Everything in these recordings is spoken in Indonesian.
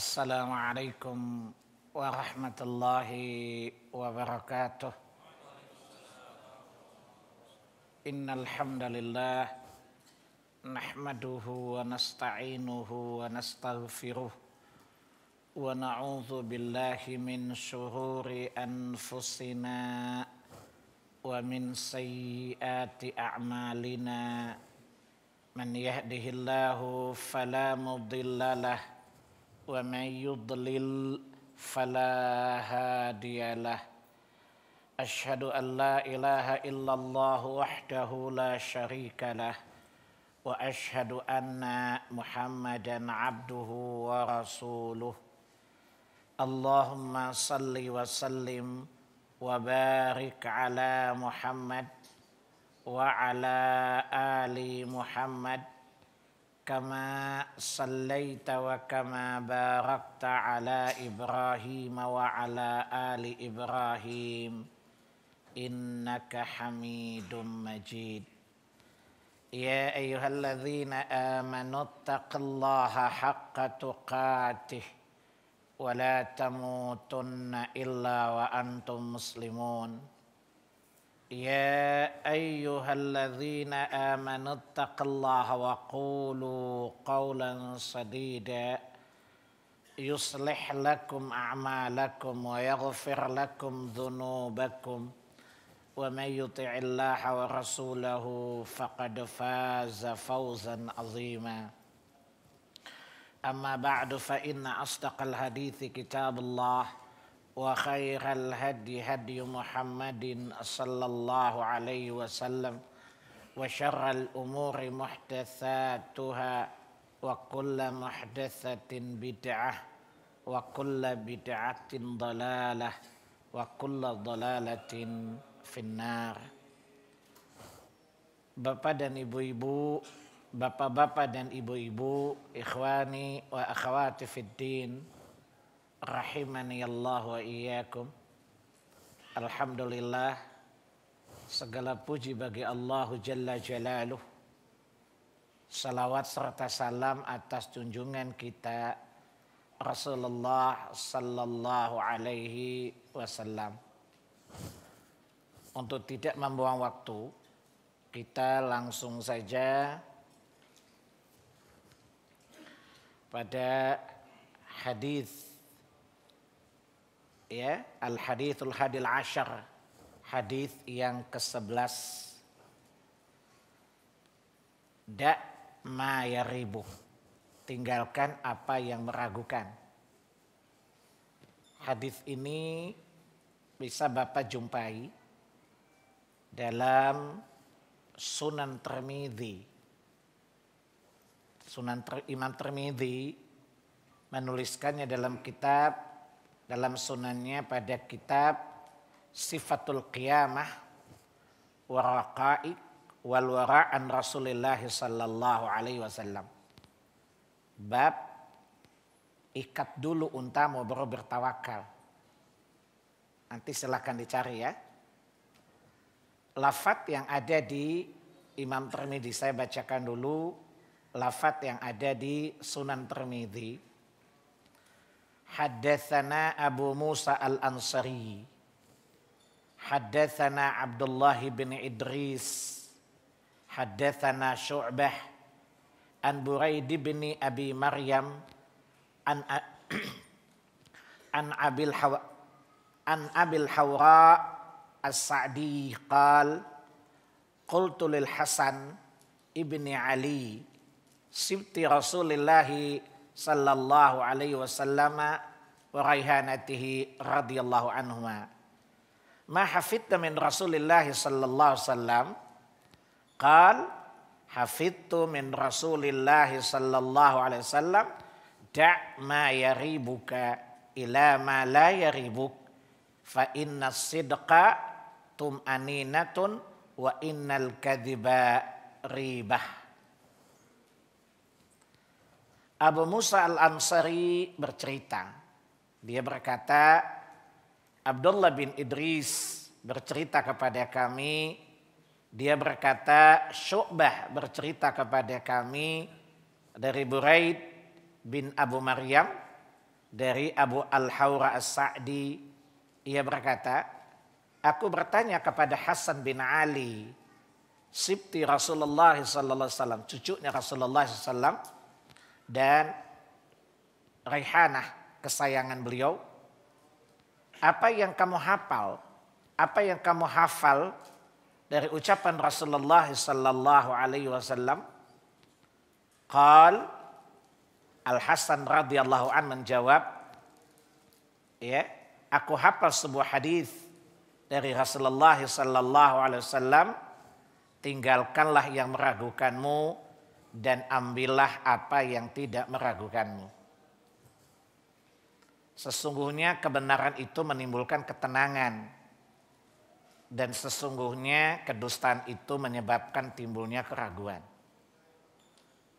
السلام عليكم ورحمة الله وبركاته إن الحمد لله نحمده ونستعينه ونستغفره ونعوذ بالله من شرور أنفسنا ومن سيئات أعمالنا من يهده الله فلا مضل له ومن يضلل فلا هادي له أشهد أن لا إله إلا الله وحده لا شريك له وأشهد أن محمدا عبده ورسوله اللهم صل وسلم وبارك على محمد وعلى آل محمد كما صليت وكما باركت على ابراهيم وعلى ال ابراهيم انك حميد مجيد يا ايها الذين امنوا اتقوا الله حق تقاته ولا تموتن الا وانتم مسلمون يا ايها الذين امنوا اتقوا الله وقولوا قولا سديدا يصلح لكم اعمالكم ويغفر لكم ذنوبكم ومن يطع الله ورسوله فقد فاز فوزا عظيما اما بعد فان اصدق الحديث كتاب الله وخير الهدي هدي محمد صلى الله عليه وسلم وشر الأمور محدثاتها وكل محدثة بدعة وكل بدعة ضلالة وكل ضلالة في النار Bapak dan ibu-ibu, bapak-bapak dan ibu-ibu, ikhwani wa akhwati fid din, rahimani Allah wa iyyakum. Alhamdulillah segala puji bagi Allahu jalla jalaluh. Salawat serta salam atas junjungan kita Rasulullah sallallahu alaihi wasallam. Untuk tidak membuang waktu, kita langsung saja pada hadis ya al hadithul hadil ashar hadith yang ke sebelas dak ma yaribu tinggalkan apa yang meragukan hadith ini bisa Bapak jumpai dalam Sunan Termidi Sunan Ter, Imam Termidi menuliskannya dalam kitab dalam sunannya pada kitab Sifatul Qiyamah Waraqa'i wal Wara'an Rasulullah sallallahu alaihi wasallam. Bab ikat dulu mau baru bertawakal. Nanti silahkan dicari ya. Lafat yang ada di Imam Termidi saya bacakan dulu lafat yang ada di Sunan Termidi حدثنا أبو موسى الأنصري حدثنا عبد الله بن إدريس حدثنا شعبة عن بريد بن أبي مريم عن عن أبي الحو... عن أبي الحوراء السعدي قال قلت للحسن ابن علي سبت رسول الله sallallahu alaihi wasallam wa raihanatihi radhiyallahu anhuma. Ma hafidta min Rasulillah sallallahu alaihi wasallam qal hafidtu min Rasulillah sallallahu alaihi wasallam da' ma yaribuka ila ma la yaribuk fa inna sidqa tum'aninatun wa innal kadhiba ribah Abu Musa al-Ansari bercerita. Dia berkata, Abdullah bin Idris bercerita kepada kami. Dia berkata, Syu'bah bercerita kepada kami dari Buraid bin Abu Maryam, dari Abu Al-Hawra As-Sa'di. Ia berkata, aku bertanya kepada Hasan bin Ali, Sibti Rasulullah sallallahu alaihi wasallam, cucunya Rasulullah SAW, dan Raihanah kesayangan beliau. Apa yang kamu hafal, apa yang kamu hafal dari ucapan Rasulullah sallallahu alaihi wasallam? Qal Al Hasan radhiyallahu an menjawab, ya, aku hafal sebuah hadis dari Rasulullah sallallahu alaihi wasallam, tinggalkanlah yang meragukanmu dan ambillah apa yang tidak meragukanmu. Sesungguhnya kebenaran itu menimbulkan ketenangan dan sesungguhnya kedustaan itu menyebabkan timbulnya keraguan.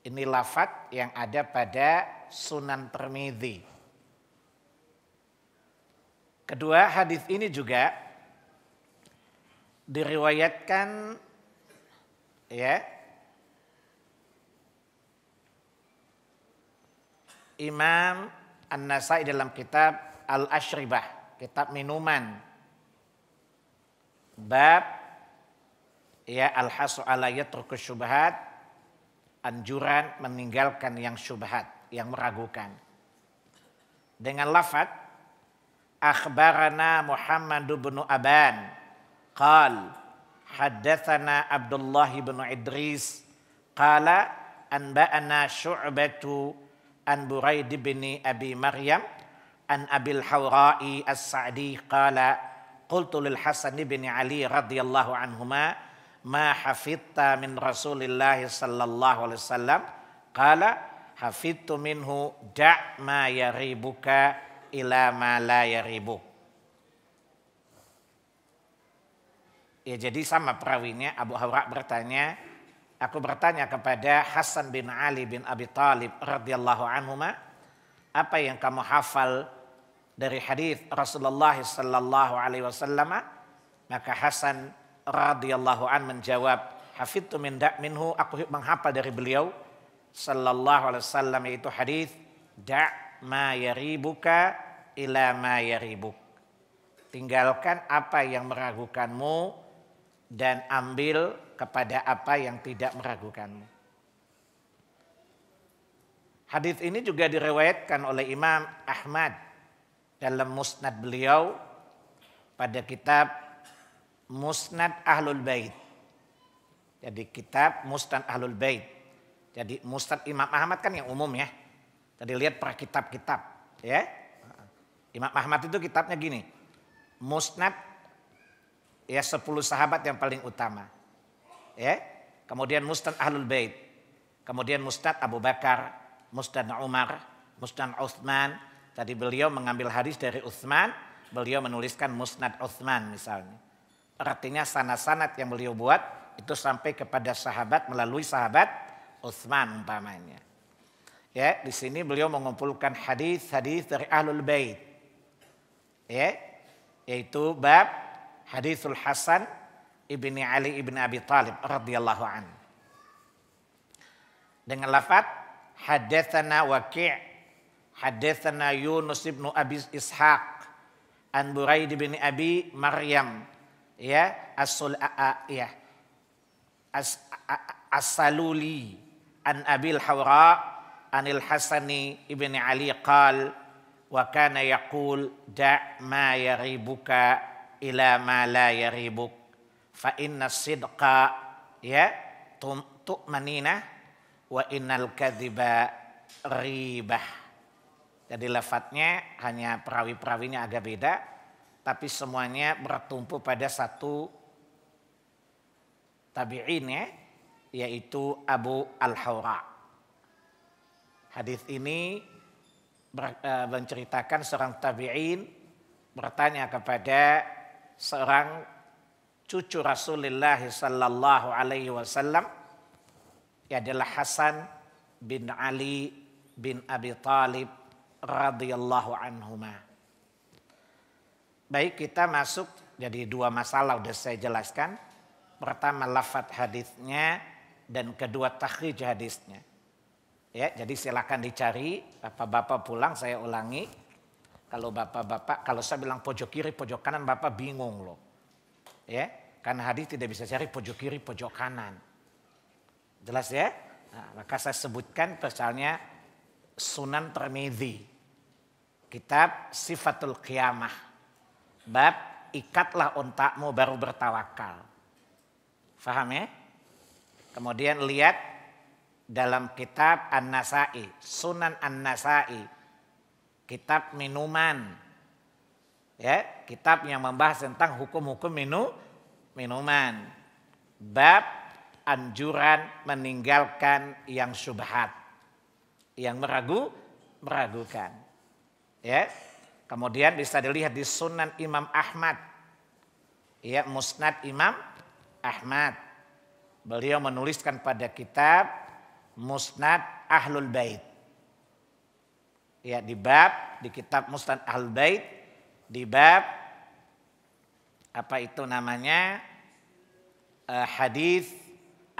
Ini lafat yang ada pada Sunan Permidi. Kedua hadis ini juga diriwayatkan ya Imam An-Nasai dalam kitab Al-Ashribah, kitab minuman. Bab ya al-hasu ala yatruku syubhat, anjuran meninggalkan yang syubhat, yang meragukan. Dengan lafad akhbarana Muhammad bin Aban qal haddatsana Abdullah bin Idris qala anba'ana syu'batu an Buraid bin Abi Maryam an Abil Hawra'i As-Sa'di qala qultu lil Hasan bin Ali radhiyallahu anhuma ma hafitta min Rasulillah sallallahu alaihi wasallam qala hafidtu minhu da' ma yaribuka ila ma la yaribuk Ya jadi sama perawinya Abu Hawra bertanya Aku bertanya kepada Hasan bin Ali bin Abi Talib radhiyallahu anhu apa yang kamu hafal dari hadis Rasulullah sallallahu alaihi wasallam? Maka Hasan radhiyallahu an menjawab, hafidtu min minhu, aku menghafal dari beliau sallallahu alaihi wasallam itu hadis da ma yaribuka ila ma yaribuk. Tinggalkan apa yang meragukanmu dan ambil kepada apa yang tidak meragukanmu. Hadis ini juga direwayatkan oleh Imam Ahmad dalam musnad beliau pada kitab Musnad Ahlul Bait. Jadi kitab Musnad Ahlul Bait. Jadi Musnad Imam Ahmad kan yang umum ya. Tadi lihat per kitab-kitab ya. Imam Ahmad itu kitabnya gini. Musnad ya 10 sahabat yang paling utama ya. Kemudian Mustad Ahlul Bait. Kemudian Mustad Abu Bakar, Mustad Umar, Mustad Utsman. Tadi beliau mengambil hadis dari Utsman, beliau menuliskan Musnad Utsman misalnya. Artinya sanat-sanat yang beliau buat itu sampai kepada sahabat melalui sahabat Utsman umpamanya. Ya, di sini beliau mengumpulkan hadis-hadis dari Ahlul Bait. Ya, yaitu bab hadisul hasan ibni Ali ibni Abi Talib radhiyallahu an. Dengan lafad hadithana waki' hadithana Yunus ibnu Abi Ishaq an Buraid bin Abi Maryam ya asul ya as, asaluli an Abil Hawra anil Hasani ibni Ali qal wa kana yaqul da' ma yaribuka ila ma la yaribuk fa inna sidqa ya tu'manina wa innal kadhiba ribah. Jadi lafadznya hanya perawi-perawinya agak beda tapi semuanya bertumpu pada satu tabi'in ya yaitu Abu Al-Hawra. Hadis ini ber, e, menceritakan seorang tabi'in bertanya kepada seorang cucu Rasulullah sallallahu alaihi wasallam adalah Hasan bin Ali bin Abi Talib radhiyallahu anhuma. Baik kita masuk jadi dua masalah sudah saya jelaskan. Pertama lafat hadisnya dan kedua takhrij hadisnya. Ya, jadi silakan dicari. Bapak-bapak pulang saya ulangi. Kalau bapak-bapak, kalau saya bilang pojok kiri, pojok kanan, bapak bingung loh. Ya, karena hadis tidak bisa cari pojok kiri, pojok kanan. Jelas ya? Nah, maka saya sebutkan misalnya Sunan Termedi. Kitab Sifatul Qiyamah. Bab ikatlah ontakmu baru bertawakal. Faham ya? Kemudian lihat dalam kitab An-Nasai, Sunan An-Nasai, kitab minuman. Ya, kitab yang membahas tentang hukum-hukum minum minuman. Bab anjuran meninggalkan yang subhat. Yang meragu, meragukan. Ya. Kemudian bisa dilihat di Sunan Imam Ahmad. Ya, Musnad Imam Ahmad. Beliau menuliskan pada kitab Musnad Ahlul Bait. Ya, di bab di kitab Musnad Ahlul Bait di bab apa itu namanya uh, hadis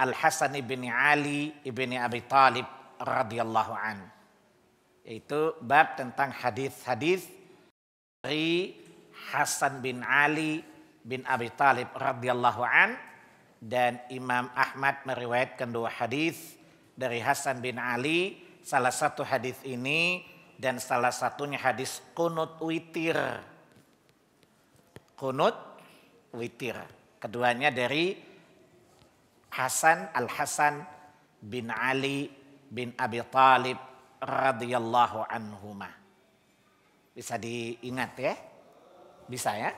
Al Hasan ibni Ali ibni Abi Talib radhiyallahu an yaitu bab tentang hadis-hadis dari Hasan bin Ali bin Abi Talib radhiyallahu an dan Imam Ahmad meriwayatkan dua hadis dari Hasan bin Ali salah satu hadis ini dan salah satunya hadis kunut witir kunut witir. Keduanya dari Hasan Al-Hasan bin Ali bin Abi Talib radhiyallahu anhuma. Bisa diingat ya? Bisa ya?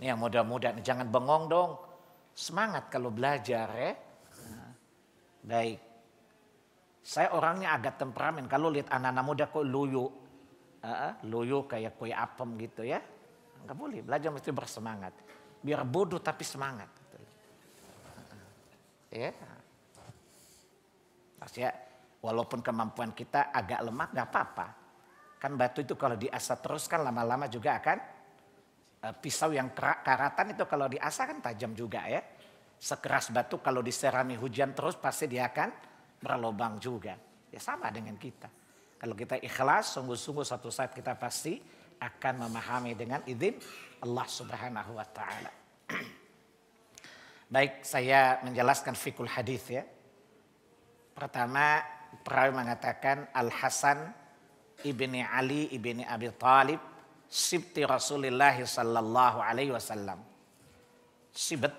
Ini yang muda-muda, jangan bengong dong. Semangat kalau belajar ya. Baik. Saya orangnya agak temperamen. Kalau lihat anak-anak muda kok luyu. Uh, luyu kayak kue apem gitu ya. Enggak boleh, belajar mesti bersemangat biar bodoh tapi semangat. Ya. Maksudnya walaupun kemampuan kita agak lemah nggak apa-apa. Kan batu itu kalau diasah terus kan lama-lama juga akan eh, pisau yang karatan itu kalau diasah kan tajam juga ya. Sekeras batu kalau diserami hujan terus pasti dia akan berlobang juga. Ya sama dengan kita. Kalau kita ikhlas sungguh-sungguh satu saat kita pasti akan memahami dengan izin Allah Subhanahu wa taala. Baik, saya menjelaskan fikul hadis ya. Pertama, perawi mengatakan Al Hasan ibni Ali ibni Abi Talib sibti Rasulullah sallallahu alaihi wasallam. Sibet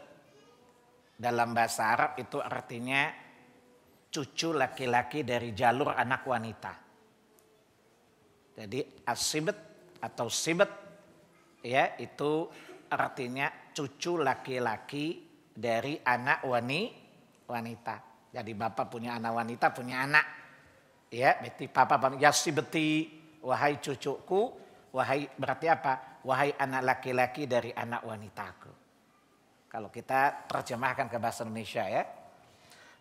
dalam bahasa Arab itu artinya cucu laki-laki dari jalur anak wanita. Jadi asibet atau sibet ya itu artinya cucu laki-laki dari anak wani, wanita. Jadi bapak punya anak wanita, punya anak. Ya, beti papa, ya si beti, wahai cucuku, wahai berarti apa? Wahai anak laki-laki dari anak wanitaku. Kalau kita terjemahkan ke bahasa Indonesia ya.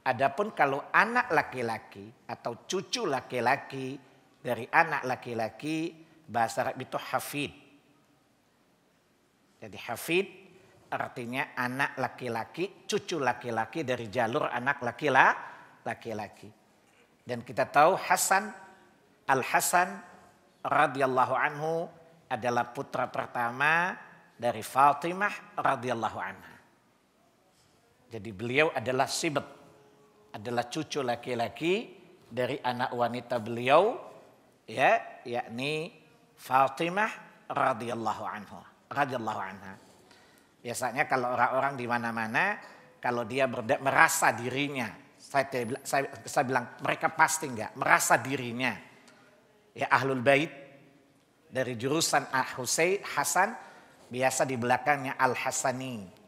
Adapun kalau anak laki-laki atau cucu laki-laki dari anak laki-laki bahasa Arab itu hafid jadi hafid artinya anak laki-laki, cucu laki-laki dari jalur anak laki-laki. Dan kita tahu Hasan Al-Hasan radhiyallahu anhu adalah putra pertama dari Fatimah radhiyallahu anha. Jadi beliau adalah sibet, adalah cucu laki-laki dari anak wanita beliau ya yakni Fatimah radhiyallahu anha radhiyallahu anha. Biasanya kalau orang-orang di mana-mana kalau dia merasa dirinya saya, saya, saya bilang mereka pasti enggak merasa dirinya ya ahlul bait dari jurusan Al Husain Hasan biasa di belakangnya Al Hasani.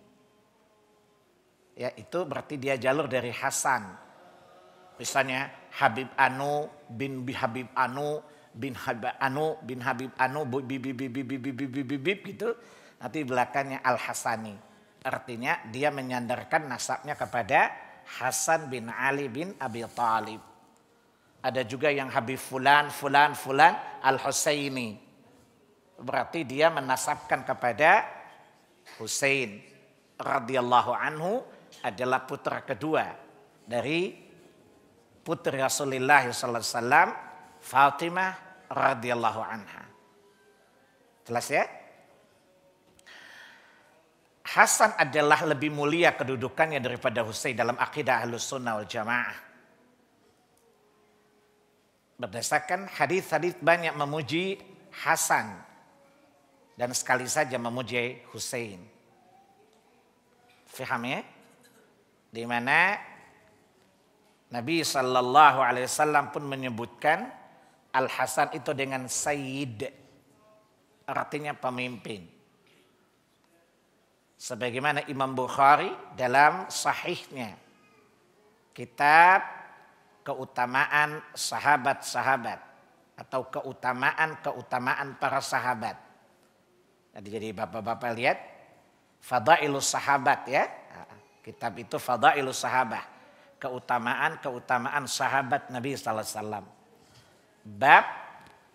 Ya itu berarti dia jalur dari Hasan. Misalnya Habib Anu bin Habib Anu bin Habib Anu bin Habib Anu bibi bibi bibi bibi bibi gitu nanti belakangnya Al Hasani artinya dia menyandarkan nasabnya kepada Hasan bin Ali bin Abi Thalib ada juga yang Habib Fulan Fulan Fulan Al Husaini berarti dia menasabkan kepada Husain radhiyallahu anhu adalah putra kedua dari putri Rasulullah sallallahu alaihi wasallam Fatimah radhiyallahu anha. Jelas ya? Hasan adalah lebih mulia kedudukannya daripada Husain dalam akidah ahlus sunnah wal jamaah. Berdasarkan hadis-hadis banyak memuji Hasan dan sekali saja memuji Husain. Faham ya? Di mana Nabi sallallahu Alaihi Wasallam pun menyebutkan Al-Hasan itu dengan Sayyid. Artinya pemimpin. Sebagaimana Imam Bukhari dalam sahihnya. Kitab keutamaan sahabat-sahabat. Atau keutamaan-keutamaan para sahabat. Jadi jadi bapak-bapak lihat. Fadailus sahabat ya. Kitab itu Fadailus sahabat. Keutamaan-keutamaan sahabat Nabi Sallallahu Alaihi Wasallam bab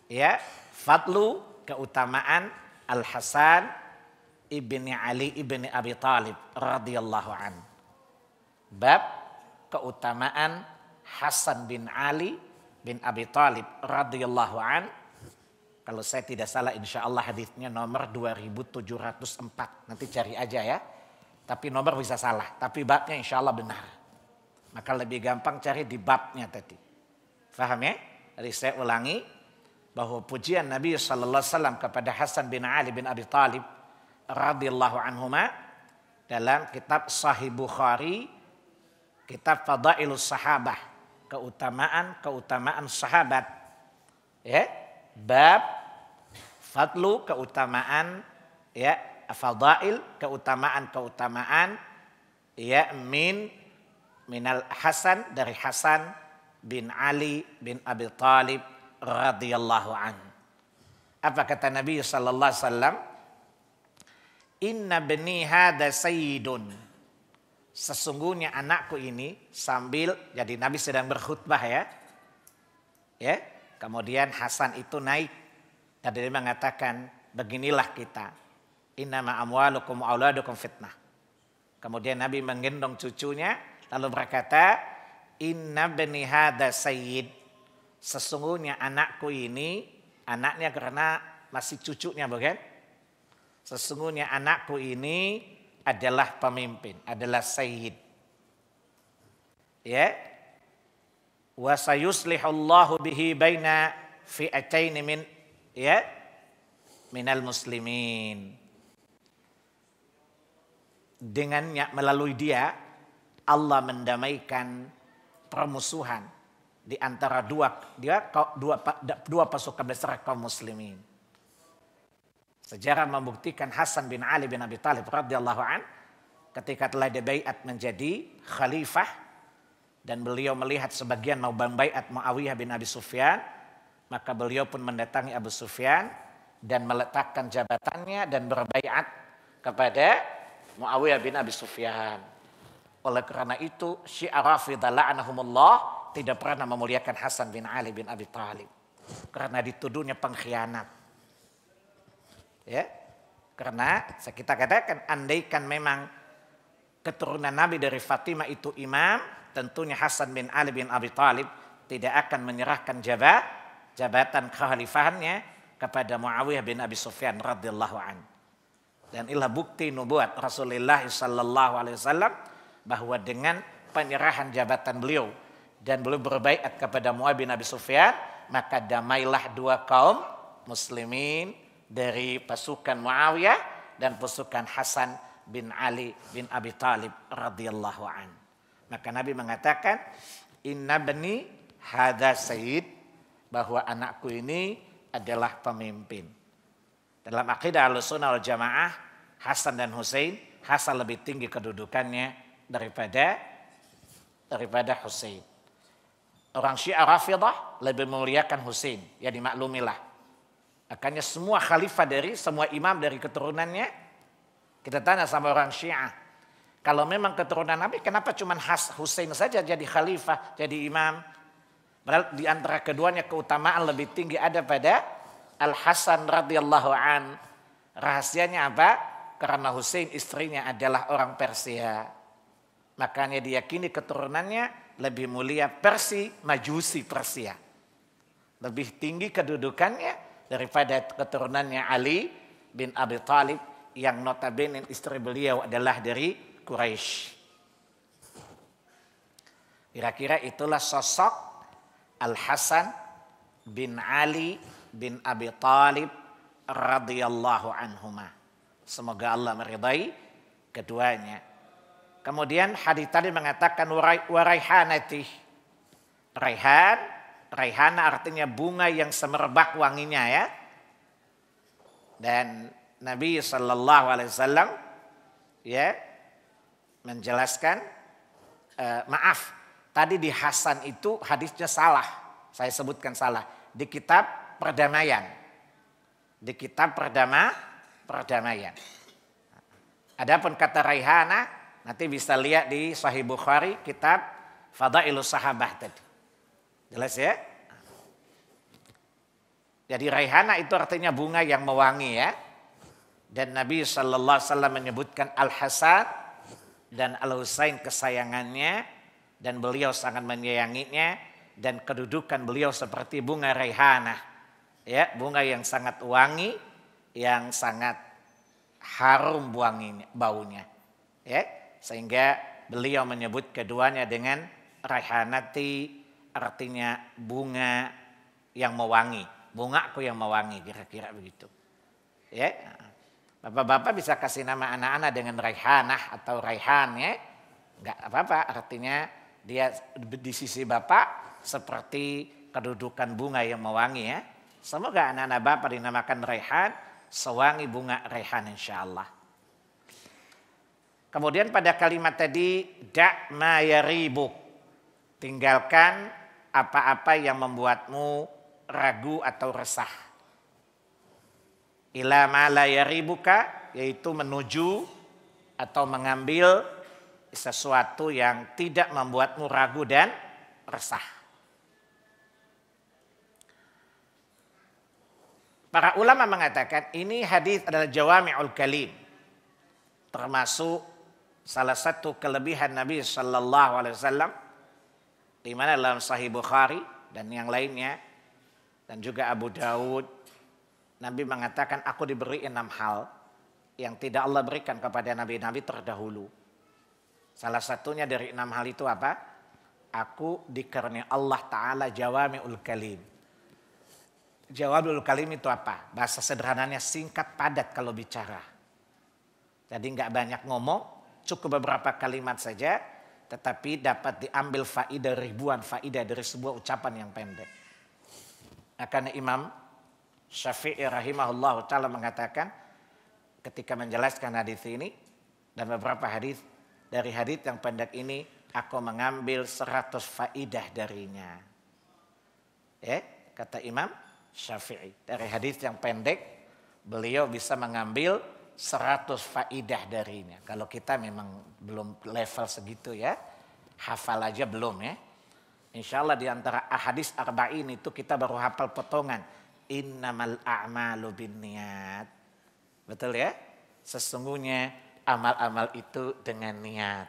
ya fatlu keutamaan Al Hasan ibni Ali ibni Abi Talib radhiyallahu an. Bab keutamaan Hasan bin Ali bin Abi Talib radhiyallahu an. Kalau saya tidak salah insya Allah hadisnya nomor 2704. Nanti cari aja ya. Tapi nomor bisa salah. Tapi babnya insya Allah benar. Maka lebih gampang cari di babnya tadi. Faham ya? Jadi saya ulangi bahwa pujian Nabi Shallallahu Alaihi Wasallam kepada Hasan bin Ali bin Abi Talib radhiyallahu anhuma dalam kitab Sahih Bukhari, kitab Fadail Sahabah, keutamaan keutamaan sahabat, ya bab fadlu keutamaan ya fadail keutamaan keutamaan ya min minal Hasan dari Hasan bin Ali bin Abi Talib radhiyallahu an. Apa kata Nabi sallallahu alaihi wasallam? Inna bani hada sayyidun. Sesungguhnya anakku ini sambil jadi Nabi sedang berkhutbah ya. Ya, kemudian Hasan itu naik dan dia mengatakan beginilah kita. Inna ma amwalukum auladukum fitnah. Kemudian Nabi menggendong cucunya lalu berkata, Inna bani hada sayyid. Sesungguhnya anakku ini, anaknya karena masih cucunya bukan? Sesungguhnya anakku ini adalah pemimpin, adalah sayyid. Ya. Wa sayuslihullahu bihi baina fi'atain min ya minal muslimin. Dengannya melalui dia Allah mendamaikan permusuhan di antara dua dia dua dua pasukan besar kaum muslimin. Sejarah membuktikan Hasan bin Ali bin Abi Talib radhiyallahu an ketika telah dibaiat menjadi khalifah dan beliau melihat sebagian mau membaiat Muawiyah bin Abi Sufyan, maka beliau pun mendatangi Abu Sufyan dan meletakkan jabatannya dan berbaiat kepada Muawiyah bin Abi Sufyan. Oleh karena itu Syiah Rafidah la'anahumullah tidak pernah memuliakan Hasan bin Ali bin Abi Thalib karena dituduhnya pengkhianat. Ya. Karena kita katakan andaikan memang keturunan Nabi dari Fatimah itu imam, tentunya Hasan bin Ali bin Abi Thalib tidak akan menyerahkan jabat, jabatan kekhalifahannya kepada Muawiyah bin Abi Sufyan radhiyallahu an. Dan ilah bukti nubuat Rasulullah sallallahu alaihi wasallam bahwa dengan penyerahan jabatan beliau dan beliau berbaikat kepada Muawiyah bin Abi Sufyan, maka damailah dua kaum muslimin dari pasukan Muawiyah dan pasukan Hasan bin Ali bin Abi Talib radhiyallahu an. Maka Nabi mengatakan, "Inna bani hada sayyid" bahwa anakku ini adalah pemimpin. Dalam akidah al-sunnah al Jamaah, Hasan dan Hussein, Hasan lebih tinggi kedudukannya daripada daripada Husain. Orang Syiah Rafidah lebih memuliakan Husain, ya dimaklumilah. Akannya semua khalifah dari semua imam dari keturunannya kita tanya sama orang Syiah. Kalau memang keturunan Nabi kenapa cuma Husain saja jadi khalifah, jadi imam? Padahal di antara keduanya keutamaan lebih tinggi ada pada Al Hasan radhiyallahu an. Rahasianya apa? Karena Husain istrinya adalah orang Persia. Makanya diyakini keturunannya lebih mulia Persi, Majusi Persia. Lebih tinggi kedudukannya daripada keturunannya Ali bin Abi Talib yang notabene istri beliau adalah dari Quraisy. Kira-kira itulah sosok Al-Hasan bin Ali bin Abi Talib radhiyallahu anhuma. Semoga Allah meridai keduanya. Kemudian hadis tadi mengatakan waraihanati. Raihan, raihana artinya bunga yang semerbak wanginya ya. Dan Nabi sallallahu Alaihi Wasallam ya menjelaskan uh, maaf tadi di Hasan itu hadisnya salah saya sebutkan salah di kitab perdamaian di kitab perdama perdamaian. Adapun kata raihana Nanti bisa lihat di Sahih Bukhari kitab Fadailus Sahabah tadi. Jelas ya? Jadi raihana itu artinya bunga yang mewangi ya. Dan Nabi Sallallahu Alaihi Wasallam menyebutkan Al Hasan dan Al Husain kesayangannya dan beliau sangat menyayanginya dan kedudukan beliau seperti bunga raihana ya bunga yang sangat wangi yang sangat harum buanginya, baunya ya sehingga beliau menyebut keduanya dengan rehanati artinya bunga yang mewangi. bunga Bungaku yang mewangi kira-kira begitu. Ya. Bapak-bapak bisa kasih nama anak-anak dengan raihanah atau raihan ya. nggak apa-apa artinya dia di sisi bapak seperti kedudukan bunga yang mewangi ya. Semoga anak-anak bapak dinamakan raihan, sewangi bunga raihan insyaallah Kemudian pada kalimat tadi dak mayaribuk. Tinggalkan apa-apa yang membuatmu ragu atau resah. Ila ma la yaribuka yaitu menuju atau mengambil sesuatu yang tidak membuatmu ragu dan resah. Para ulama mengatakan ini hadis adalah Jawami al kalim termasuk salah satu kelebihan Nabi Shallallahu Alaihi Wasallam di mana dalam Sahih Bukhari dan yang lainnya dan juga Abu Dawud, Nabi mengatakan aku diberi enam hal yang tidak Allah berikan kepada nabi-nabi terdahulu. Salah satunya dari enam hal itu apa? Aku dikarenai Allah Ta'ala jawami ul kalim. Jawab Jawami'ul kalim itu apa? Bahasa sederhananya singkat padat kalau bicara. Jadi nggak banyak ngomong, cukup beberapa kalimat saja, tetapi dapat diambil faidah ribuan faidah dari sebuah ucapan yang pendek. Akan nah, Imam Syafi'i rahimahullah ta'ala mengatakan ketika menjelaskan hadis ini dan beberapa hadis dari hadis yang pendek ini aku mengambil 100 faidah darinya. Ya, kata Imam Syafi'i dari hadis yang pendek beliau bisa mengambil 100 faidah darinya. Kalau kita memang belum level segitu ya, hafal aja belum ya. Insya Allah di antara hadis arba'in itu kita baru hafal potongan. Innamal a'malu bin niat. Betul ya? Sesungguhnya amal-amal itu dengan niat.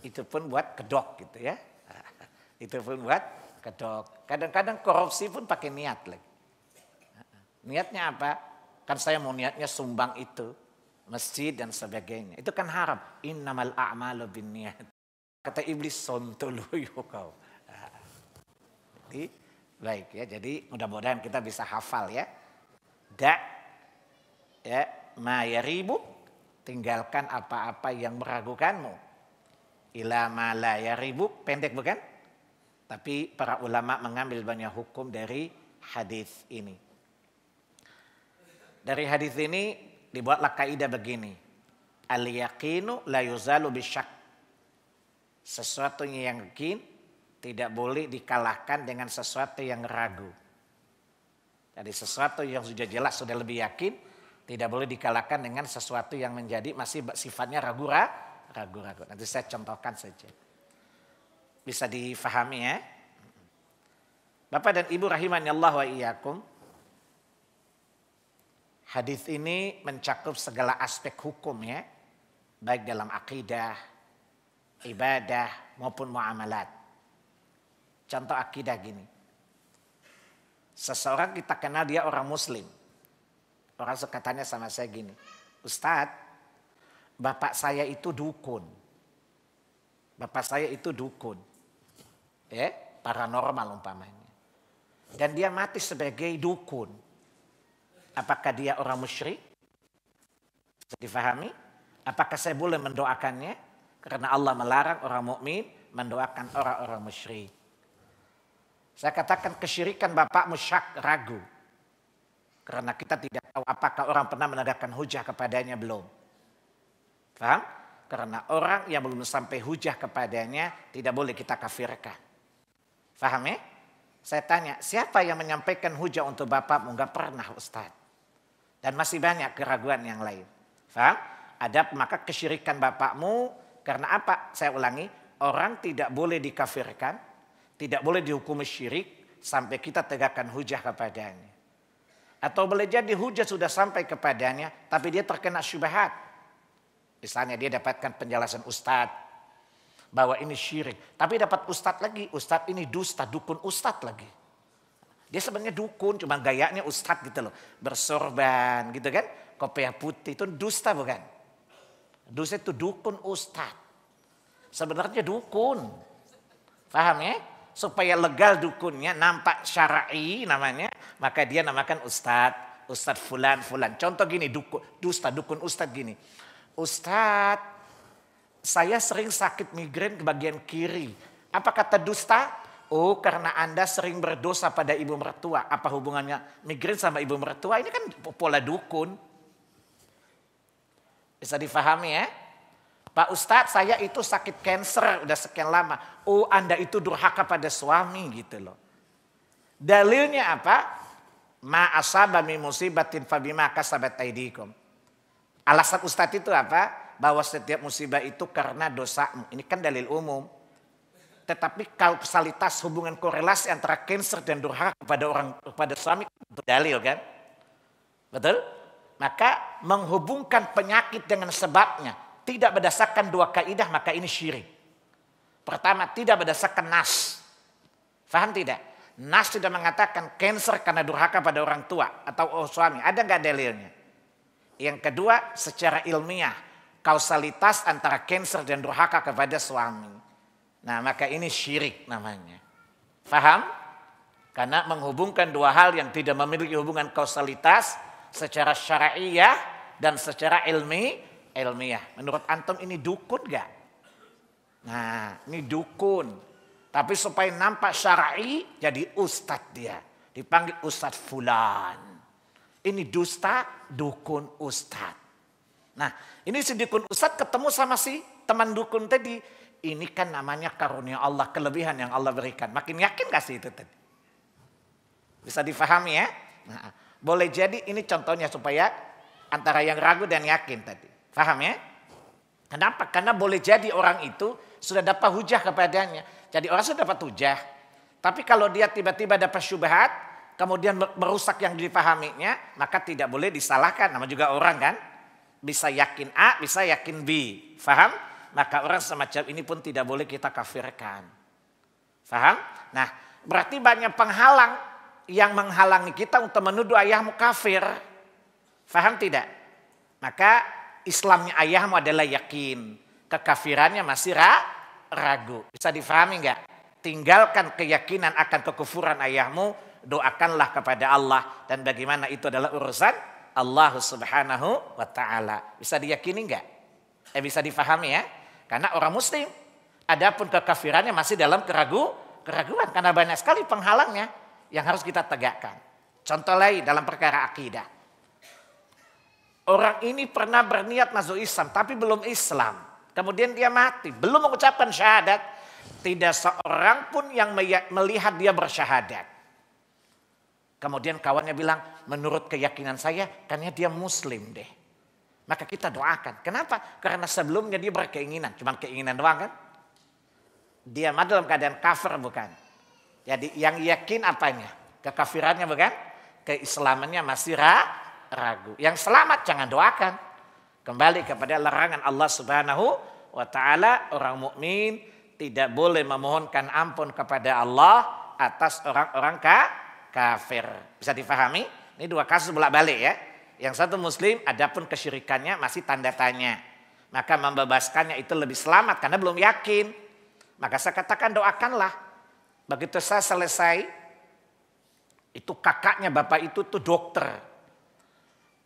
Itu pun buat kedok gitu ya. Itu pun buat kedok. Kadang-kadang korupsi pun pakai niat lagi. Niatnya apa? Kan saya mau niatnya sumbang itu. Masjid dan sebagainya. Itu kan harap. Innamal a'malu bin niat. Kata iblis sontoluyu kau. Jadi, baik ya. Jadi mudah-mudahan kita bisa hafal ya. Da ya ribu. tinggalkan apa-apa yang meragukanmu. Ila ma la pendek bukan? Tapi para ulama mengambil banyak hukum dari hadis ini. Dari hadis ini dibuatlah kaidah begini. Al yaqinu la yuzalu bisyak. Sesuatu yang yakin tidak boleh dikalahkan dengan sesuatu yang ragu. Jadi sesuatu yang sudah jelas, sudah lebih yakin, tidak boleh dikalahkan dengan sesuatu yang menjadi masih sifatnya ragu-ragu. Nanti saya contohkan saja. Bisa difahami ya. Bapak dan Ibu rahimahnya Allah wa iyyakum. Hadis ini mencakup segala aspek hukum ya, baik dalam akidah, ibadah maupun muamalat. Contoh akidah gini. Seseorang kita kenal dia orang muslim. Orang suka tanya sama saya gini, Ustadz, bapak saya itu dukun. Bapak saya itu dukun. Ya, paranormal umpamanya. Dan dia mati sebagai dukun. Apakah dia orang musyrik? Bisa difahami? Apakah saya boleh mendoakannya? Karena Allah melarang orang mukmin mendoakan orang-orang musyrik. Saya katakan kesyirikan bapak syak ragu. Karena kita tidak tahu apakah orang pernah menegakkan hujah kepadanya belum. Faham? Karena orang yang belum sampai hujah kepadanya tidak boleh kita kafirkan. Faham ya? Saya tanya, siapa yang menyampaikan hujah untuk bapakmu? Enggak pernah Ustadz. Dan masih banyak keraguan yang lain. Faham? Ada maka kesyirikan bapakmu karena apa? Saya ulangi, orang tidak boleh dikafirkan, tidak boleh dihukum syirik sampai kita tegakkan hujah kepadanya. Atau boleh jadi hujah sudah sampai kepadanya tapi dia terkena syubhat. Misalnya dia dapatkan penjelasan ustadz bahwa ini syirik. Tapi dapat ustadz lagi, ustadz ini dusta, dukun ustadz lagi. Dia sebenarnya dukun, cuma gayanya ustadz gitu loh. Bersorban gitu kan. Kopiah putih itu dusta bukan? Dusta itu dukun ustadz. Sebenarnya dukun. Paham ya? Supaya legal dukunnya nampak syar'i namanya. Maka dia namakan ustadz. Ustadz fulan, fulan. Contoh gini, dukun, dusta, dukun ustadz gini. Ustadz, saya sering sakit migrain ke bagian kiri. Apa kata dusta? Oh karena Anda sering berdosa pada ibu mertua. Apa hubungannya migrain sama ibu mertua? Ini kan pola dukun. Bisa difahami ya? Pak Ustadz saya itu sakit kanker udah sekian lama. Oh Anda itu durhaka pada suami gitu loh. Dalilnya apa? Ma asaba musibatin fabima kasabat aidikum. Alasan Ustadz itu apa? Bahwa setiap musibah itu karena dosamu. Ini kan dalil umum tetapi kausalitas hubungan korelasi antara cancer dan durhaka kepada orang kepada suami berdalil kan? Betul? Maka menghubungkan penyakit dengan sebabnya tidak berdasarkan dua kaidah maka ini syirik. Pertama tidak berdasarkan nas. Faham tidak? Nas tidak mengatakan cancer karena durhaka pada orang tua atau oh suami. Ada nggak dalilnya? Yang kedua secara ilmiah kausalitas antara cancer dan durhaka kepada suami. Nah maka ini syirik namanya. Faham? Karena menghubungkan dua hal yang tidak memiliki hubungan kausalitas secara syariah dan secara ilmi ilmiah. Menurut antum ini dukun gak? Nah ini dukun. Tapi supaya nampak syar'i jadi ustadz dia. Dipanggil ustadz fulan. Ini dusta dukun ustadz. Nah ini si dukun ustadz ketemu sama si teman dukun tadi ini kan namanya karunia Allah, kelebihan yang Allah berikan. Makin yakin gak sih itu tadi? Bisa difahami ya? Nah, boleh jadi ini contohnya supaya antara yang ragu dan yakin tadi. Faham ya? Kenapa? Karena boleh jadi orang itu sudah dapat hujah kepadanya. Jadi orang sudah dapat hujah. Tapi kalau dia tiba-tiba dapat syubhat, kemudian merusak yang dipahaminya, maka tidak boleh disalahkan. Nama juga orang kan. Bisa yakin A, bisa yakin B. Faham? maka orang semacam ini pun tidak boleh kita kafirkan. Faham? Nah, berarti banyak penghalang yang menghalangi kita untuk menuduh ayahmu kafir. Faham tidak? Maka Islamnya ayahmu adalah yakin. Kekafirannya masih ra ragu. Bisa difahami enggak? Tinggalkan keyakinan akan kekufuran ayahmu. Doakanlah kepada Allah. Dan bagaimana itu adalah urusan Allah Subhanahu wa taala. Bisa diyakini enggak? Eh bisa difahami ya? Karena orang muslim. Adapun kekafirannya masih dalam keragu, keraguan. Karena banyak sekali penghalangnya yang harus kita tegakkan. Contoh lain dalam perkara akidah. Orang ini pernah berniat masuk Islam tapi belum Islam. Kemudian dia mati, belum mengucapkan syahadat. Tidak seorang pun yang melihat dia bersyahadat. Kemudian kawannya bilang, menurut keyakinan saya, karena dia muslim deh. Maka kita doakan. Kenapa? Karena sebelumnya dia berkeinginan. Cuma keinginan doang kan? Dia mah dalam keadaan kafir bukan? Jadi yang yakin apanya? Kekafirannya bukan? Keislamannya masih ragu. Yang selamat jangan doakan. Kembali kepada larangan Allah Subhanahu wa taala orang mukmin tidak boleh memohonkan ampun kepada Allah atas orang-orang kafir. Bisa difahami? Ini dua kasus bolak-balik ya. Yang satu muslim, adapun kesyirikannya masih tanda tanya. Maka membebaskannya itu lebih selamat karena belum yakin. Maka saya katakan doakanlah. Begitu saya selesai, itu kakaknya bapak itu tuh dokter.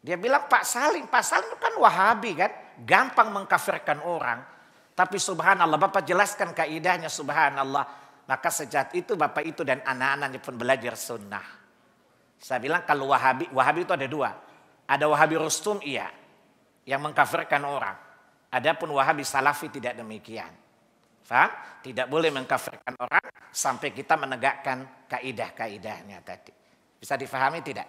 Dia bilang Pak Salim, Pak Salim kan wahabi kan. Gampang mengkafirkan orang. Tapi subhanallah, bapak jelaskan kaidahnya subhanallah. Maka sejak itu bapak itu dan anak-anaknya pun belajar sunnah. Saya bilang kalau wahabi, wahabi itu ada dua ada Wahabi Rustum iya yang mengkafirkan orang. Adapun Wahabi Salafi tidak demikian. Faham? Tidak boleh mengkafirkan orang sampai kita menegakkan kaidah-kaidahnya tadi. Bisa difahami tidak?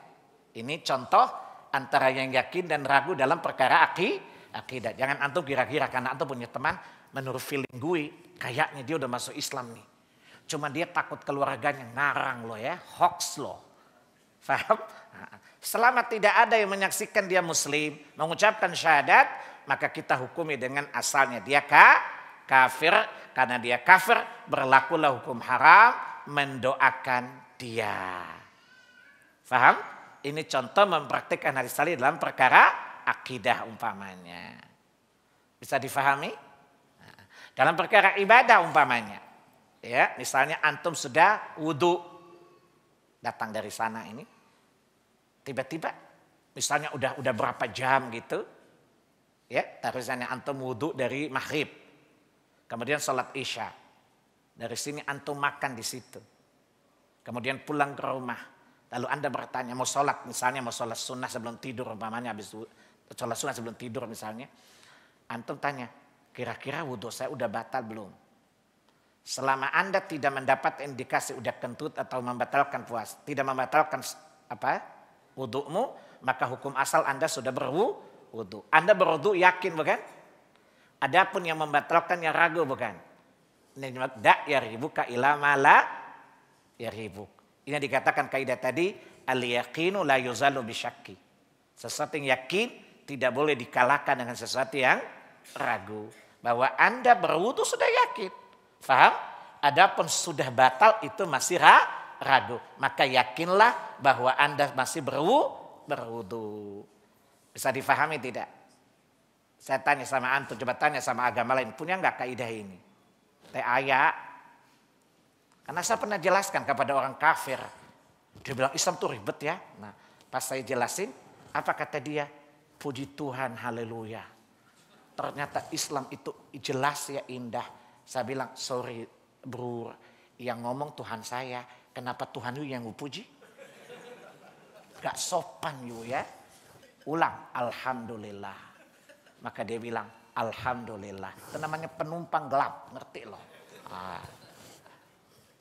Ini contoh antara yang yakin dan ragu dalam perkara aki, akidah. Jangan antum kira-kira karena antum punya teman menurut feeling gue kayaknya dia udah masuk Islam nih. Cuma dia takut keluarganya ngarang lo ya, hoax lo. Faham? Selama tidak ada yang menyaksikan dia muslim, mengucapkan syahadat, maka kita hukumi dengan asalnya. Dia ka, kafir, karena dia kafir berlakulah hukum haram mendoakan dia. Faham? Ini contoh mempraktikkan hadis tali dalam perkara akidah umpamanya. Bisa difahami? dalam perkara ibadah umpamanya. Ya, misalnya antum sudah wudhu datang dari sana ini Tiba-tiba misalnya udah udah berapa jam gitu. Ya, misalnya antum wudhu dari maghrib. Kemudian sholat isya. Dari sini antum makan di situ. Kemudian pulang ke rumah. Lalu anda bertanya mau sholat misalnya mau sholat sunnah sebelum tidur umpamanya habis sholat sunnah sebelum tidur misalnya. Antum tanya, kira-kira wudhu saya udah batal belum? Selama Anda tidak mendapat indikasi udah kentut atau membatalkan puas, tidak membatalkan apa wudhumu, maka hukum asal Anda sudah berwudhu. Anda berwudhu yakin bukan? Adapun yang membatalkan yang ragu bukan? Nikmat da ya ribuka ilamala ya ribu. Ini dikatakan kaidah tadi al yakinu la yuzalu bisyakki. Sesuatu yang yakin tidak boleh dikalahkan dengan sesuatu yang ragu. Bahwa Anda berwudhu sudah yakin. Faham? Adapun sudah batal itu masih ragu ragu, maka yakinlah bahwa Anda masih berwu, berwudu. Bisa difahami tidak? Saya tanya sama antum, coba tanya sama agama lain, punya nggak kaidah ini? Teh ayah, Karena saya pernah jelaskan kepada orang kafir. Dia bilang Islam tuh ribet ya. Nah, pas saya jelasin, apa kata dia? Puji Tuhan, haleluya. Ternyata Islam itu jelas ya indah. Saya bilang, sorry bro, yang ngomong Tuhan saya. Kenapa Tuhan lu yang you puji? Gak sopan lu ya. Ulang, Alhamdulillah. Maka dia bilang, Alhamdulillah. Itu namanya penumpang gelap, ngerti loh. Ah.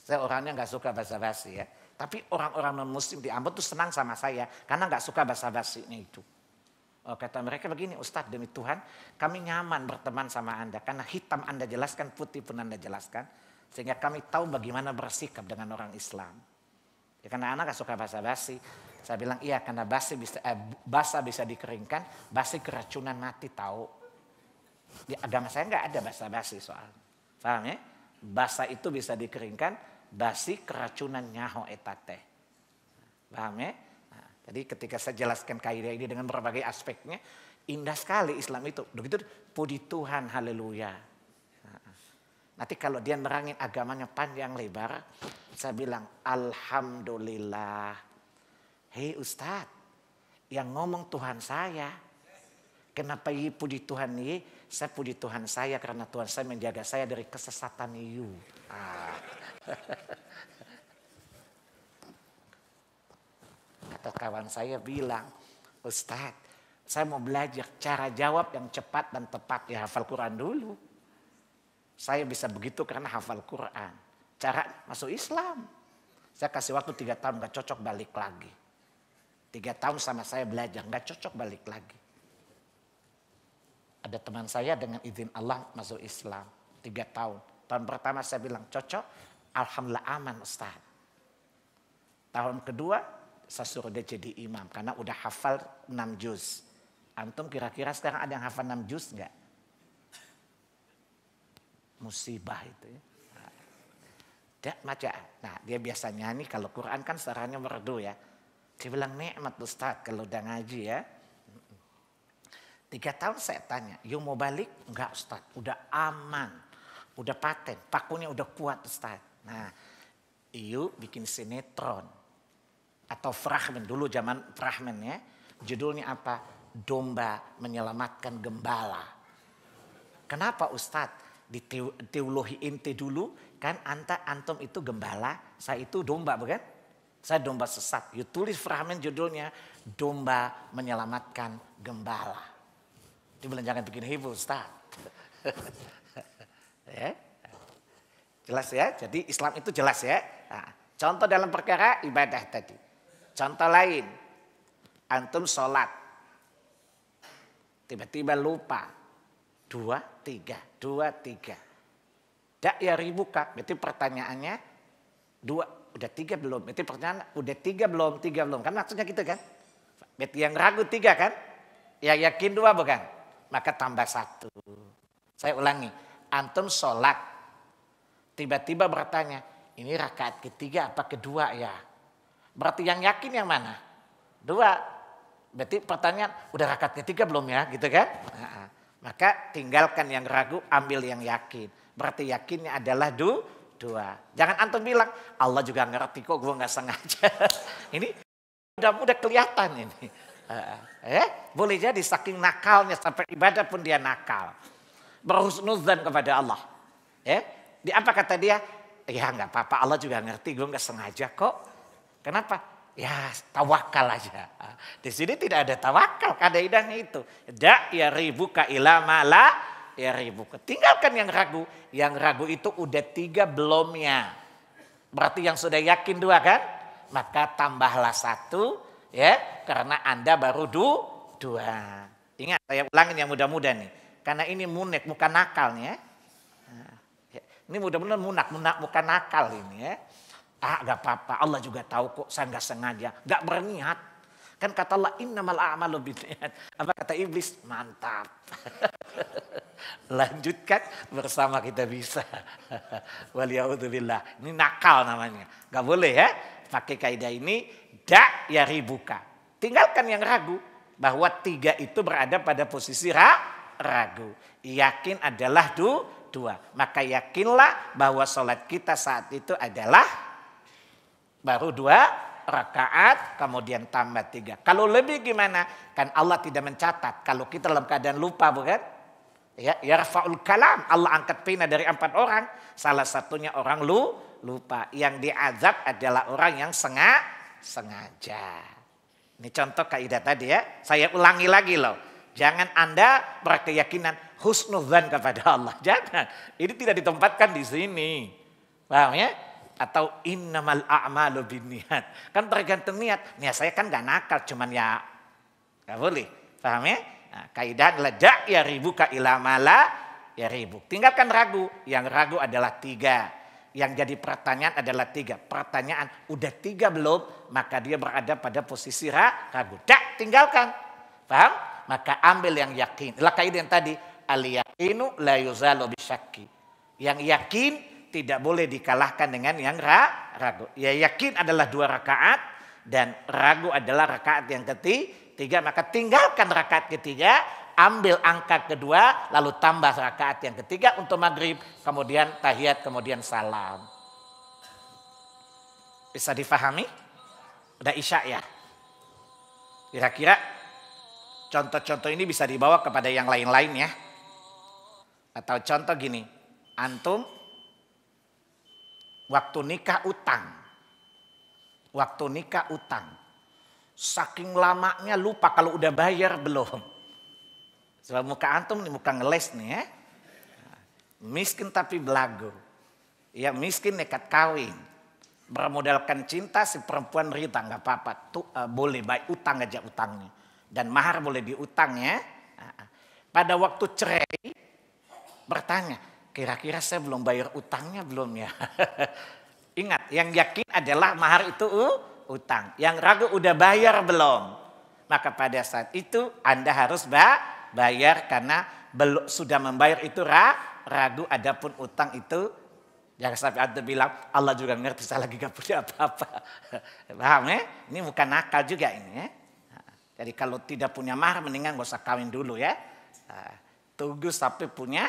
Saya orangnya gak suka basa-basi ya. Tapi orang-orang non muslim di Ambon tuh senang sama saya karena gak suka basa ini itu. Oh, kata mereka begini, Ustadz demi Tuhan, kami nyaman berteman sama Anda karena hitam Anda jelaskan, putih pun Anda jelaskan. Sehingga kami tahu bagaimana bersikap dengan orang Islam. Ya, karena anak suka basa basi. Saya bilang iya karena basi bisa, eh, basa bisa dikeringkan, basi keracunan mati tahu. Di agama saya nggak ada basa basi soal. Paham ya? Basa itu bisa dikeringkan, basi keracunan nyaho etate. Paham ya? Nah, jadi ketika saya jelaskan kaidah ini dengan berbagai aspeknya, indah sekali Islam itu. Begitu puji Tuhan, haleluya. Nanti kalau dia nerangin agamanya panjang lebar, saya bilang Alhamdulillah. Hei Ustadz, yang ngomong Tuhan saya. Kenapa ye puji Tuhan ye? Saya puji Tuhan saya karena Tuhan saya menjaga saya dari kesesatan you. Ah. Kata kawan saya bilang, Ustadz, saya mau belajar cara jawab yang cepat dan tepat. Ya hafal Quran dulu. Saya bisa begitu karena hafal Quran. Cara masuk Islam. Saya kasih waktu tiga tahun gak cocok balik lagi. Tiga tahun sama saya belajar gak cocok balik lagi. Ada teman saya dengan izin Allah masuk Islam. Tiga tahun. Tahun pertama saya bilang cocok. Alhamdulillah aman Ustaz. Tahun kedua saya suruh dia jadi imam. Karena udah hafal enam juz. Antum kira-kira sekarang ada yang hafal enam juz nggak? musibah itu. Ya. Dak maca. Nah dia biasanya nih kalau Quran kan sarannya merdu ya. Dia bilang nikmat Ustaz kalau udah ngaji ya. Tiga tahun saya tanya, yuk mau balik? Enggak Ustaz, udah aman. Udah paten, pakunya udah kuat Ustaz. Nah, yuk bikin sinetron atau Frahmen dulu zaman Frahmen ya. Judulnya apa? Domba menyelamatkan gembala. Kenapa Ustadz? di teologi inti dulu kan anta antum itu gembala, saya itu domba bukan? Saya domba sesat. You tulis framen judulnya domba menyelamatkan gembala. bilang jangan bikin heboh Ustaz. ya. Jelas ya, jadi Islam itu jelas ya. Nah, contoh dalam perkara ibadah tadi. Contoh lain, antum sholat. Tiba-tiba lupa, dua, tiga dua, tiga. Dak ya ribu kak, berarti pertanyaannya dua, udah tiga belum. Berarti pertanyaan udah tiga belum, tiga belum. Kan maksudnya gitu kan. Berarti yang ragu tiga kan, ya yakin dua bukan. Maka tambah satu. Saya ulangi, antum sholat. Tiba-tiba bertanya, ini rakaat ketiga apa kedua ya? Berarti yang yakin yang mana? Dua. Berarti pertanyaan, udah rakaat ketiga belum ya? Gitu kan? Nah, maka tinggalkan yang ragu, ambil yang yakin. Berarti yakinnya adalah du, dua. Jangan antum bilang, Allah juga ngerti kok gue gak sengaja. ini udah-udah kelihatan ini. Eh, boleh jadi saking nakalnya sampai ibadah pun dia nakal. Berhusnuzan kepada Allah. Eh, di apa kata dia? Ya nggak apa-apa Allah juga ngerti gue gak sengaja kok. Kenapa? ya tawakal aja. Di sini tidak ada tawakal idahnya itu. Da ya ribu ka ilama la ya ribu. Tinggalkan yang ragu. Yang ragu itu udah tiga belumnya. Berarti yang sudah yakin dua kan? Maka tambahlah satu ya karena Anda baru du, dua. Ingat saya ulangin yang muda-muda nih. Karena ini munek bukan nakal nih ya. Nah, ya. Ini mudah-mudahan munak, munak bukan nakal ini ya. Ah gak apa-apa Allah juga tahu kok saya gak sengaja. Gak berniat. Kan kata Allah innamal a'malu binniat. Apa kata iblis? Mantap. Lanjutkan bersama kita bisa. Waliyahudzubillah. Ini nakal namanya. Gak boleh ya. Pakai kaidah ini. dak ya ribuka. Tinggalkan yang ragu. Bahwa tiga itu berada pada posisi ragu ragu. Yakin adalah du, dua. Maka yakinlah bahwa sholat kita saat itu adalah Baru dua rakaat, kemudian tambah tiga. Kalau lebih gimana? Kan Allah tidak mencatat. Kalau kita dalam keadaan lupa bukan? Ya, yarfaul kalam. Allah angkat pena dari empat orang. Salah satunya orang lu, lupa. Yang diazab adalah orang yang sengaja. sengaja. Ini contoh kaidah tadi ya. Saya ulangi lagi loh. Jangan Anda berkeyakinan husnudzan kepada Allah. Jangan. Ini tidak ditempatkan di sini. Paham ya? atau innamal a'malu binniat. Kan tergantung niat. Niat saya kan gak nakal, cuman ya gak boleh. Paham ya? Nah, kaidah adalah da ya ka ilamala ya ribu. Tinggalkan ragu. Yang ragu adalah tiga. Yang jadi pertanyaan adalah tiga. Pertanyaan udah tiga belum? Maka dia berada pada posisi ragu. Da, tinggalkan. Paham? Maka ambil yang yakin. Lah kaidah yang tadi. Al yakinu la yuzalu bisyaki. Yang yakin tidak boleh dikalahkan dengan yang ra, ragu. Ya yakin adalah dua rakaat dan ragu adalah rakaat yang ketiga. Maka tinggalkan rakaat ketiga, ambil angka kedua, lalu tambah rakaat yang ketiga untuk maghrib, kemudian tahiyat, kemudian salam. Bisa difahami? Udah isya ya? Kira-kira contoh-contoh ini bisa dibawa kepada yang lain-lain ya. Atau contoh gini, antum Waktu nikah utang. Waktu nikah utang. Saking lamanya lupa kalau udah bayar belum. Sebab muka antum nih muka ngeles nih ya. Miskin tapi belagu. Ya miskin nekat kawin. Bermodalkan cinta si perempuan rita nggak apa-apa. Tuh, eh, uh, boleh baik utang aja utangnya. Dan mahar boleh diutang ya. Pada waktu cerai bertanya, Kira-kira saya belum bayar utangnya belum ya? Ingat, yang yakin adalah mahar itu utang. Yang ragu udah bayar belum? Maka pada saat itu Anda harus bayar karena belum sudah membayar itu ragu. Adapun utang itu Jangan sampai anda bilang Allah juga ngerti saya lagi gak punya apa-apa. Paham ya? Ini bukan nakal juga ini ya. Jadi kalau tidak punya mahar mendingan gak usah kawin dulu ya. Ah, tunggu sampai punya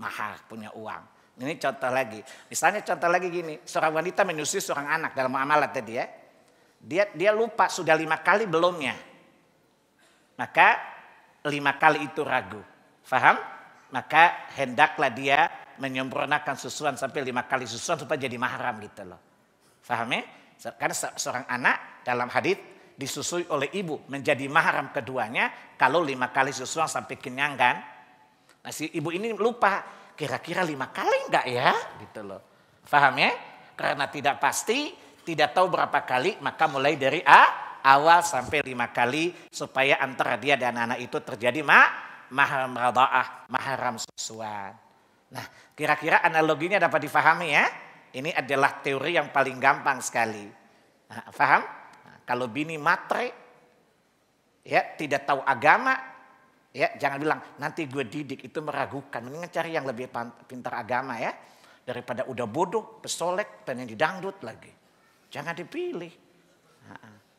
mahal punya uang. Ini contoh lagi. Misalnya contoh lagi gini, seorang wanita menyusui seorang anak dalam amalat tadi ya. Dia dia lupa sudah lima kali belumnya. Maka lima kali itu ragu. Faham? Maka hendaklah dia menyempurnakan susuan sampai lima kali susuan supaya jadi mahram gitu loh. Faham ya? Karena seorang anak dalam hadis disusui oleh ibu menjadi mahram keduanya kalau lima kali susuan sampai kenyang kan? Nah si ibu ini lupa, kira-kira lima kali enggak ya? Gitu loh. Faham ya? Karena tidak pasti, tidak tahu berapa kali, maka mulai dari A, awal sampai lima kali, supaya antara dia dan anak itu terjadi ma, mahram rada'ah, mahram susuan. Nah, kira-kira analoginya dapat difahami ya? Ini adalah teori yang paling gampang sekali. Nah, faham? Nah, kalau bini matre, ya tidak tahu agama, Ya, jangan bilang nanti gue didik itu meragukan. Mendingan cari yang lebih pintar agama ya. Daripada udah bodoh, pesolek, pengen didangdut lagi. Jangan dipilih.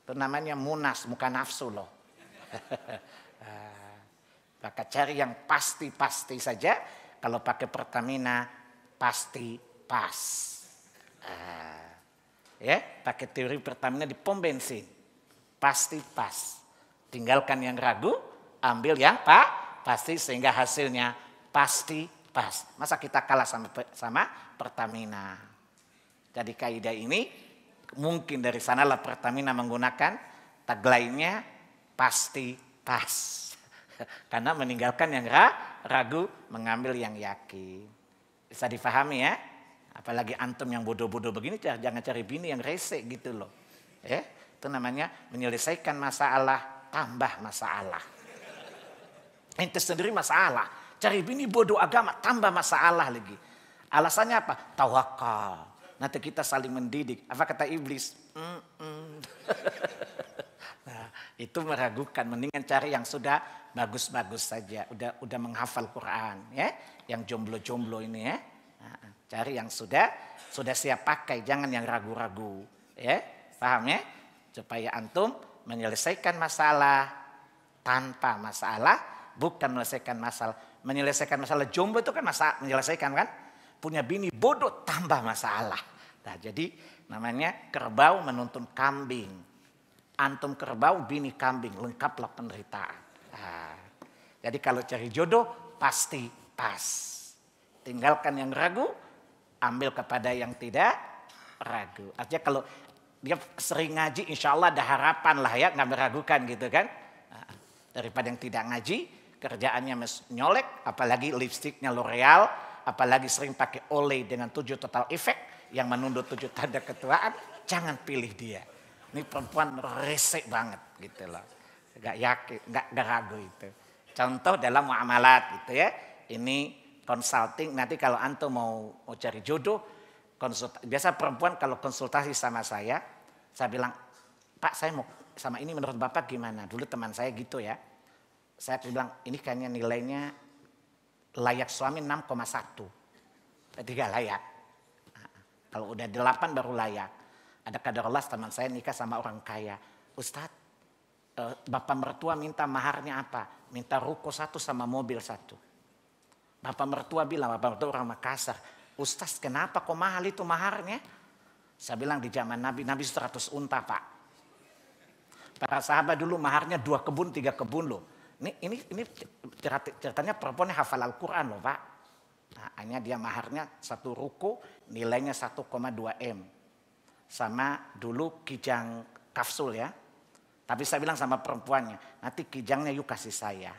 Itu namanya munas, muka nafsu loh. Eh, maka cari yang pasti-pasti saja. Kalau pakai Pertamina, pasti pas. Eh, ya, pakai teori Pertamina di pom bensin. Pasti pas. Tinggalkan yang ragu, ambil yang pak pasti sehingga hasilnya pasti pas. Masa kita kalah sama sama Pertamina. Jadi kaidah ini mungkin dari sanalah Pertamina menggunakan tagline-nya pasti pas. Karena meninggalkan yang ragu, mengambil yang yakin. Bisa difahami ya? Apalagi antum yang bodoh-bodoh begini jangan cari bini yang rese gitu loh. Ya, itu namanya menyelesaikan masalah tambah masalah. Ente sendiri masalah. Cari bini bodoh agama tambah masalah lagi. Alasannya apa? Tawakal. Nanti kita saling mendidik. Apa kata iblis? Mm -mm. nah, itu meragukan. Mendingan cari yang sudah bagus-bagus saja. Udah udah menghafal Quran ya. Yang jomblo-jomblo ini ya. Nah, cari yang sudah sudah siap pakai. Jangan yang ragu-ragu. Ya, paham ya? Supaya antum menyelesaikan masalah tanpa masalah bukan menyelesaikan masalah. Menyelesaikan masalah jomblo itu kan masalah menyelesaikan kan? Punya bini bodoh tambah masalah. Nah, jadi namanya kerbau menuntun kambing. Antum kerbau, bini kambing, lengkaplah penderitaan. Nah, jadi kalau cari jodoh pasti pas. Tinggalkan yang ragu, ambil kepada yang tidak ragu. Artinya kalau dia sering ngaji insya Allah ada harapan lah ya, nggak meragukan gitu kan. Nah, daripada yang tidak ngaji, kerjaannya nyolek, apalagi lipstiknya L'Oreal, apalagi sering pakai Olay dengan tujuh total efek yang menunduk tujuh tanda ketuaan, jangan pilih dia. Ini perempuan resek banget gitu loh. Gak yakin, gak, gak ragu itu. Contoh dalam muamalat gitu ya. Ini consulting, nanti kalau antum mau, mau cari jodoh, konsultasi. biasa perempuan kalau konsultasi sama saya, saya bilang, Pak saya mau sama ini menurut Bapak gimana? Dulu teman saya gitu ya. Saya bilang ini kayaknya nilainya layak suami 6,1. Eh, tiga layak. Ah, kalau udah delapan baru layak. Ada kadar las teman saya nikah sama orang kaya. Ustadz, eh, bapak mertua minta maharnya apa? Minta ruko satu sama mobil satu. Bapak mertua bilang, bapak mertua orang Makassar. Ustaz kenapa kok mahal itu maharnya? Saya bilang di zaman Nabi, Nabi 100 unta pak. Para sahabat dulu maharnya dua kebun, tiga kebun loh. Ini ini ini ceritanya perempuannya hafal Al-Qur'an loh, Pak. Nah, hanya dia maharnya satu ruku nilainya 1,2 M. Sama dulu kijang kafsul ya. Tapi saya bilang sama perempuannya, nanti kijangnya yuk kasih saya.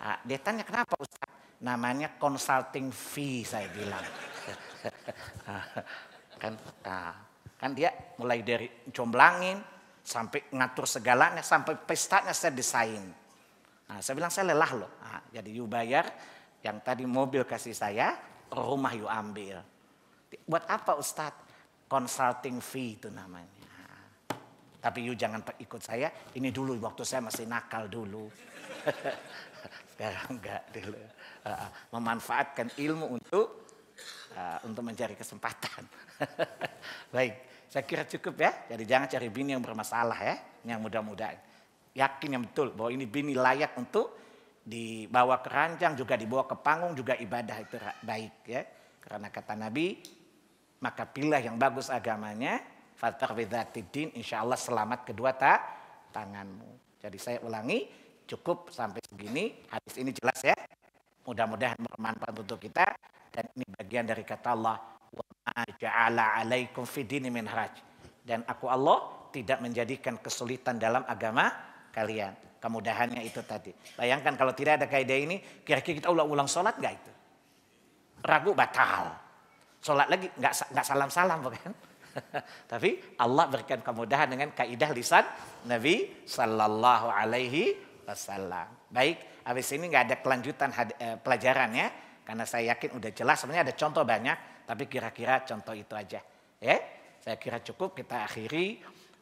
Nah, dia tanya kenapa Ustaz? Namanya consulting fee saya bilang. Ah, kan ah, kan dia mulai dari jomblangin sampai ngatur segalanya sampai pestanya saya desain. Nah, saya bilang saya lelah loh. Nah, jadi you bayar yang tadi mobil kasih saya, rumah you ambil. Buat apa Ustadz? Consulting fee itu namanya. Tapi you jangan ikut saya, ini dulu waktu saya masih nakal dulu. Sekarang enggak dulu. memanfaatkan ilmu untuk eh, untuk mencari kesempatan. Baik, saya kira cukup ya. Jadi jangan cari bini yang bermasalah ya, yang muda-muda yakin yang betul bahwa ini bini layak untuk dibawa ke ranjang juga dibawa ke panggung juga ibadah itu baik ya. Karena kata Nabi maka pilih yang bagus agamanya fatar din insya Allah selamat kedua tak tanganmu. Jadi saya ulangi cukup sampai segini hadis ini jelas ya. Mudah-mudahan bermanfaat untuk kita dan ini bagian dari kata Allah wa ja'ala alaikum fidini min haraj. Dan aku Allah tidak menjadikan kesulitan dalam agama kalian. Kemudahannya itu tadi. Bayangkan kalau tidak ada kaidah ini, kira-kira kita ulang-ulang sholat gak itu? Ragu batal. Sholat lagi gak, nggak salam-salam bukan? Tapi Allah berikan kemudahan dengan kaidah lisan Nabi Sallallahu Alaihi Wasallam. Baik, habis ini nggak ada kelanjutan eh, pelajarannya karena saya yakin udah jelas. Sebenarnya ada contoh banyak, tapi kira-kira contoh itu aja. Ya, saya kira cukup kita akhiri.